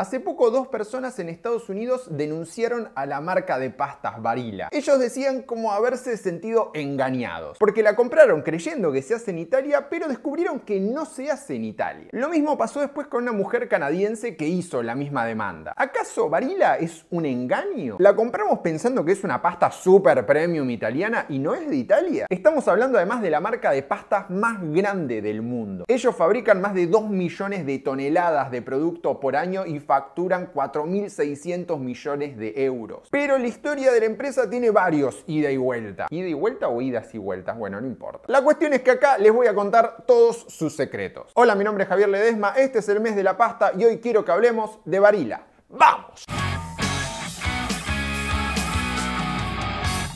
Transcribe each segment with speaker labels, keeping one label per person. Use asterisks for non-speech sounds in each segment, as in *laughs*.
Speaker 1: Hace poco dos personas en Estados Unidos denunciaron a la marca de pastas Barilla. Ellos decían como haberse sentido engañados, porque la compraron creyendo que se hace en Italia, pero descubrieron que no se hace en Italia. Lo mismo pasó después con una mujer canadiense que hizo la misma demanda. ¿Acaso Barilla es un engaño? ¿La compramos pensando que es una pasta super premium italiana y no es de Italia? Estamos hablando además de la marca de pastas más grande del mundo. Ellos fabrican más de 2 millones de toneladas de producto por año y facturan 4.600 millones de euros. Pero la historia de la empresa tiene varios ida y vuelta. ¿Ida y vuelta o idas y vueltas? Bueno, no importa. La cuestión es que acá les voy a contar todos sus secretos. Hola, mi nombre es Javier Ledesma, este es el mes de la pasta y hoy quiero que hablemos de Varila. ¡Vamos!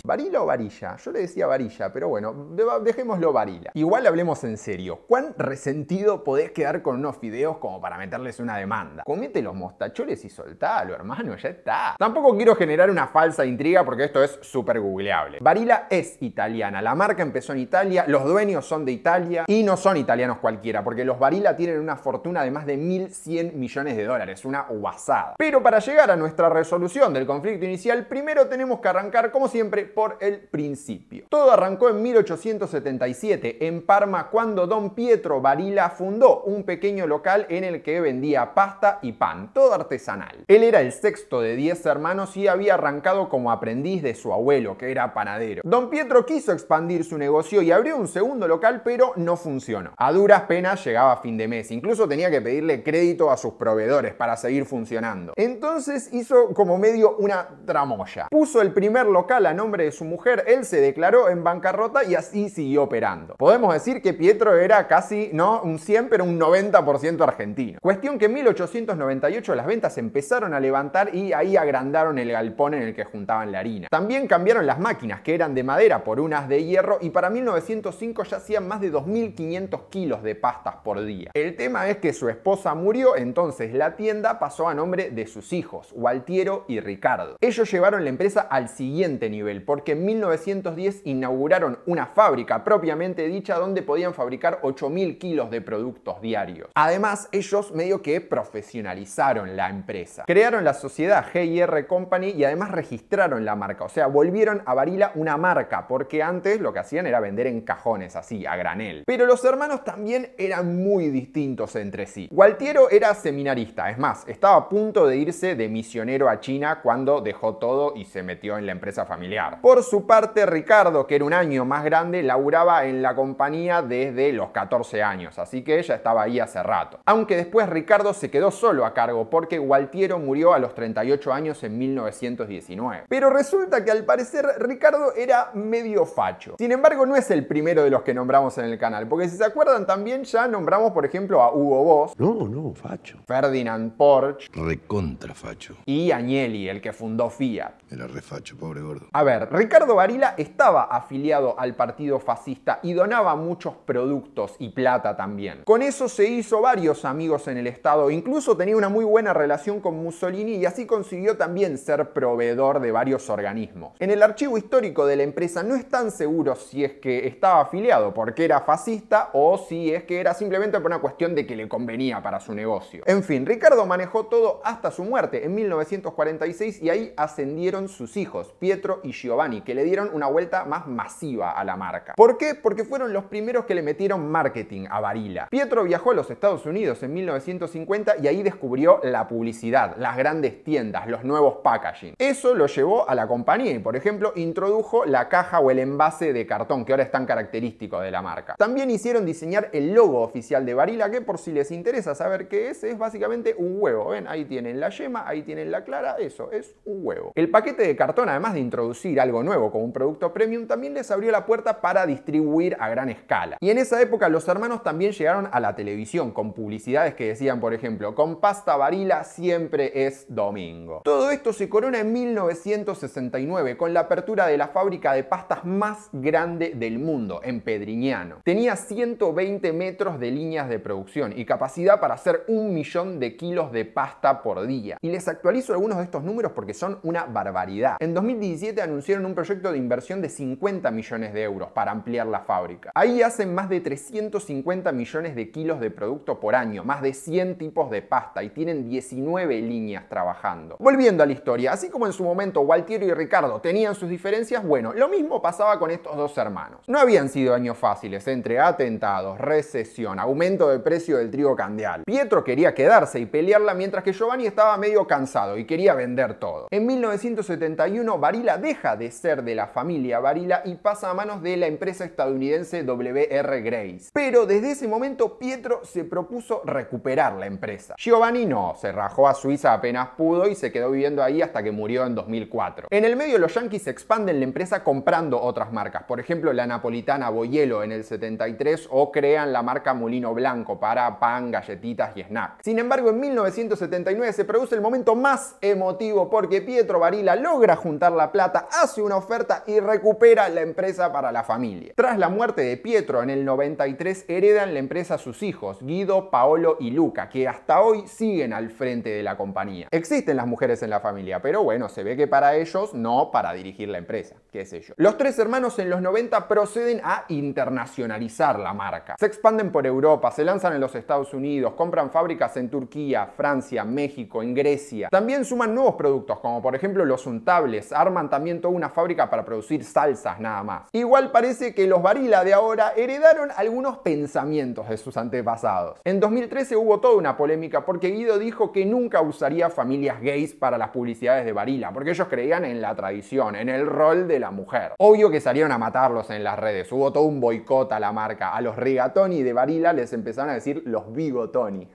Speaker 1: ¿Varila o varilla? Yo le decía varilla, pero bueno, dejémoslo varila. Igual hablemos en serio. ¿Cuán resentido podés quedar con unos fideos como para meterles una demanda? Comete los mostacholes y soltalo, hermano, ya está. Tampoco quiero generar una falsa intriga porque esto es súper googleable. Varila es italiana, la marca empezó en Italia, los dueños son de Italia y no son italianos cualquiera, porque los Varila tienen una fortuna de más de 1.100 millones de dólares, una guasada. Pero para llegar a nuestra resolución del conflicto inicial, primero tenemos que arrancar, como siempre, por el principio. Todo arrancó en 1877 en Parma cuando don Pietro Varila fundó un pequeño local en el que vendía pasta y pan, todo artesanal. Él era el sexto de 10 hermanos y había arrancado como aprendiz de su abuelo, que era panadero. Don Pietro quiso expandir su negocio y abrió un segundo local, pero no funcionó. A duras penas llegaba a fin de mes, incluso tenía que pedirle crédito a sus proveedores para seguir funcionando. Entonces hizo como medio una tramoya. Puso el primer local a nombre su mujer. Él se declaró en bancarrota y así siguió operando. Podemos decir que Pietro era casi, no un 100, pero un 90% argentino. Cuestión que en 1898 las ventas empezaron a levantar y ahí agrandaron el galpón en el que juntaban la harina. También cambiaron las máquinas, que eran de madera, por unas de hierro y para 1905 ya hacían más de 2.500 kilos de pastas por día. El tema es que su esposa murió, entonces la tienda pasó a nombre de sus hijos, Gualtiero y Ricardo. Ellos llevaron la empresa al siguiente nivel, porque en 1910 inauguraron una fábrica propiamente dicha donde podían fabricar 8.000 kilos de productos diarios. Además, ellos medio que profesionalizaron la empresa. Crearon la sociedad GIR Company y además registraron la marca, o sea, volvieron a Varila una marca, porque antes lo que hacían era vender en cajones así, a granel. Pero los hermanos también eran muy distintos entre sí. Gualtiero era seminarista, es más, estaba a punto de irse de misionero a China cuando dejó todo y se metió en la empresa familiar. Por su parte, Ricardo, que era un año más grande, laburaba en la compañía desde los 14 años, así que ella estaba ahí hace rato. Aunque después Ricardo se quedó solo a cargo porque Gualtiero murió a los 38 años en 1919. Pero resulta que al parecer Ricardo era medio facho. Sin embargo, no es el primero de los que nombramos en el canal, porque si se acuerdan también ya nombramos por ejemplo a Hugo Boss. No, no, facho. Ferdinand Porsche. contra facho. Y Agnelli, el que fundó Fiat. Era refacho, pobre gordo. A ver, Ricardo Varila estaba afiliado al partido fascista y donaba muchos productos y plata también. Con eso se hizo varios amigos en el Estado, incluso tenía una muy buena relación con Mussolini y así consiguió también ser proveedor de varios organismos. En el archivo histórico de la empresa no están seguros si es que estaba afiliado porque era fascista o si es que era simplemente por una cuestión de que le convenía para su negocio. En fin, Ricardo manejó todo hasta su muerte en 1946 y ahí ascendieron sus hijos, Pietro y Giovanni que le dieron una vuelta más masiva a la marca. ¿Por qué? Porque fueron los primeros que le metieron marketing a Varila. Pietro viajó a los Estados Unidos en 1950 y ahí descubrió la publicidad, las grandes tiendas, los nuevos packaging. Eso lo llevó a la compañía y, por ejemplo, introdujo la caja o el envase de cartón, que ahora es tan característico de la marca. También hicieron diseñar el logo oficial de Varila, que por si les interesa saber qué es, es básicamente un huevo. ¿Ven? Ahí tienen la yema, ahí tienen la clara, eso, es un huevo. El paquete de cartón, además de introducir algo nuevo como un producto premium, también les abrió la puerta para distribuir a gran escala. Y en esa época los hermanos también llegaron a la televisión con publicidades que decían, por ejemplo, con pasta varila siempre es domingo. Todo esto se corona en 1969 con la apertura de la fábrica de pastas más grande del mundo, en Pedriñano. Tenía 120 metros de líneas de producción y capacidad para hacer un millón de kilos de pasta por día. Y les actualizo algunos de estos números porque son una barbaridad. En 2017 anunciaron un proyecto de inversión de 50 millones de euros para ampliar la fábrica. Ahí hacen más de 350 millones de kilos de producto por año, más de 100 tipos de pasta y tienen 19 líneas trabajando. Volviendo a la historia, así como en su momento Gualtiero y Ricardo tenían sus diferencias, bueno, lo mismo pasaba con estos dos hermanos. No habían sido años fáciles entre atentados, recesión, aumento del precio del trigo candeal. Pietro quería quedarse y pelearla mientras que Giovanni estaba medio cansado y quería vender todo. En 1971 Varila deja de ser de la familia Varila y pasa a manos de la empresa estadounidense WR Grace. Pero desde ese momento Pietro se propuso recuperar la empresa. Giovanni no, se rajó a Suiza apenas pudo y se quedó viviendo ahí hasta que murió en 2004. En el medio los yankees expanden la empresa comprando otras marcas, por ejemplo la napolitana Boyelo en el 73 o crean la marca Molino Blanco para pan, galletitas y snacks. Sin embargo, en 1979 se produce el momento más emotivo porque Pietro Varila logra juntar la plata a hace una oferta y recupera la empresa para la familia. Tras la muerte de Pietro en el 93, heredan la empresa sus hijos, Guido, Paolo y Luca, que hasta hoy siguen al frente de la compañía. Existen las mujeres en la familia, pero bueno, se ve que para ellos no para dirigir la empresa, qué sé yo. Los tres hermanos en los 90 proceden a internacionalizar la marca. Se expanden por Europa, se lanzan en los Estados Unidos, compran fábricas en Turquía, Francia, México, en Grecia. También suman nuevos productos, como por ejemplo los untables, arman también toda una fábrica para producir salsas nada más. Igual parece que los Varila de ahora heredaron algunos pensamientos de sus antepasados. En 2013 hubo toda una polémica porque Guido dijo que nunca usaría familias gays para las publicidades de Varila, porque ellos creían en la tradición, en el rol de la mujer. Obvio que salieron a matarlos en las redes, hubo todo un boicot a la marca. A los rigatoni de Varila les empezaron a decir los bigotoni.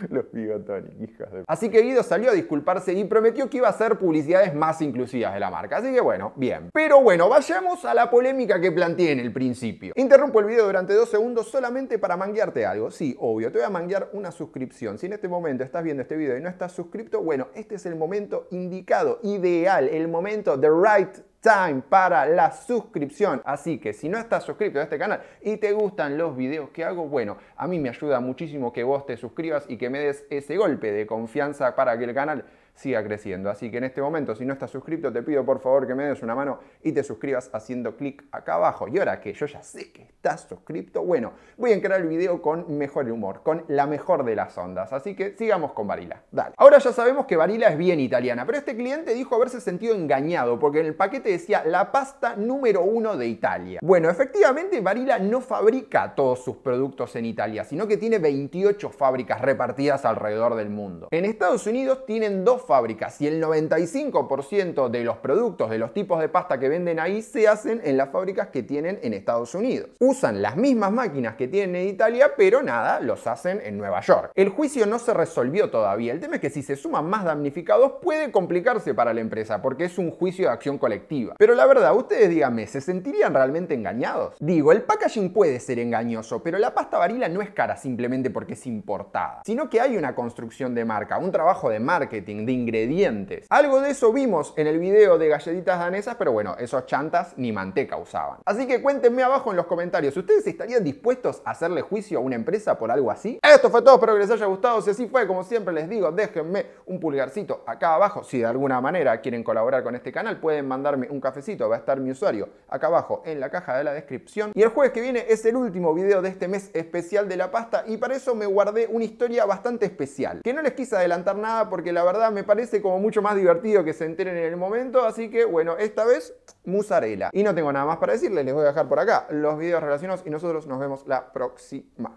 Speaker 1: *laughs* Los bigotones, hijas de... Así que Guido salió a disculparse y prometió que iba a hacer publicidades más inclusivas de la marca. Así que bueno, bien. Pero bueno, vayamos a la polémica que planteé en el principio. Interrumpo el video durante dos segundos solamente para manguearte algo. Sí, obvio, te voy a manguear una suscripción. Si en este momento estás viendo este video y no estás suscrito, bueno, este es el momento indicado, ideal, el momento, the right time para la suscripción. Así que si no estás suscrito a este canal y te gustan los videos que hago, bueno, a mí me ayuda muchísimo que vos te suscribas y que me des ese golpe de confianza para que el canal siga creciendo. Así que en este momento, si no estás suscrito, te pido por favor que me des una mano y te suscribas haciendo clic acá abajo. Y ahora que yo ya sé que estás suscrito, bueno, voy a encarar el video con mejor humor, con la mejor de las ondas. Así que sigamos con Varila. Dale. Ahora ya sabemos que Varila es bien italiana, pero este cliente dijo haberse sentido engañado porque en el paquete decía la pasta número uno de Italia. Bueno, efectivamente Varila no fabrica todos sus productos en Italia, sino que tiene 28 fábricas repartidas alrededor del mundo. En Estados Unidos tienen dos fábricas y el 95% de los productos de los tipos de pasta que venden ahí se hacen en las fábricas que tienen en Estados Unidos. Usan las mismas máquinas que tienen en Italia, pero nada, los hacen en Nueva York. El juicio no se resolvió todavía. El tema es que si se suman más damnificados puede complicarse para la empresa porque es un juicio de acción colectiva. Pero la verdad, ustedes díganme, ¿se sentirían realmente engañados? Digo, el packaging puede ser engañoso, pero la pasta varila no es cara simplemente porque es importada, sino que hay una construcción de marca, un trabajo de marketing, de ingredientes. Algo de eso vimos en el video de galletitas danesas, pero bueno, esos chantas ni manteca usaban. Así que cuéntenme abajo en los comentarios, ¿ustedes estarían dispuestos a hacerle juicio a una empresa por algo así? Esto fue todo, espero que les haya gustado. Si así fue, como siempre les digo, déjenme un pulgarcito acá abajo. Si de alguna manera quieren colaborar con este canal, pueden mandarme un cafecito, va a estar mi usuario acá abajo en la caja de la descripción. Y el jueves que viene es el último video de este mes especial de la pasta y para eso me guardé una historia bastante especial, que no les quise adelantar nada porque la verdad me me parece como mucho más divertido que se enteren en el momento, así que bueno, esta vez musarela. Y no tengo nada más para decirles, les voy a dejar por acá los videos relacionados y nosotros nos vemos la próxima.